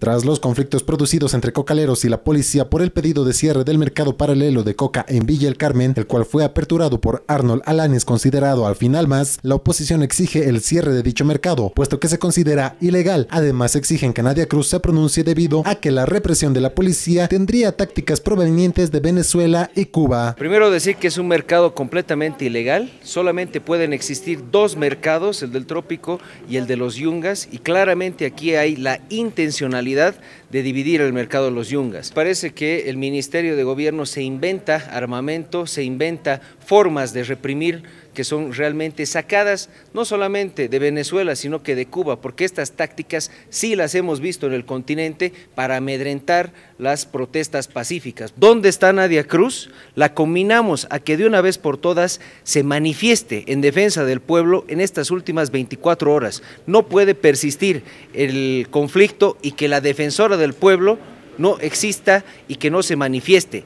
Tras los conflictos producidos entre cocaleros y la policía por el pedido de cierre del mercado paralelo de coca en Villa El Carmen, el cual fue aperturado por Arnold Alanis considerado al final más, la oposición exige el cierre de dicho mercado, puesto que se considera ilegal. Además exigen que Nadia Cruz se pronuncie debido a que la represión de la policía tendría tácticas provenientes de Venezuela y Cuba. Primero decir que es un mercado completamente ilegal, solamente pueden existir dos mercados, el del trópico y el de los yungas, y claramente aquí hay la intencionalidad de dividir el mercado de los yungas. Parece que el Ministerio de Gobierno se inventa armamento, se inventa formas de reprimir que son realmente sacadas no solamente de Venezuela, sino que de Cuba, porque estas tácticas sí las hemos visto en el continente para amedrentar las protestas pacíficas. ¿Dónde está Nadia Cruz? La combinamos a que de una vez por todas se manifieste en defensa del pueblo en estas últimas 24 horas. No puede persistir el conflicto y que la defensora del pueblo no exista y que no se manifieste.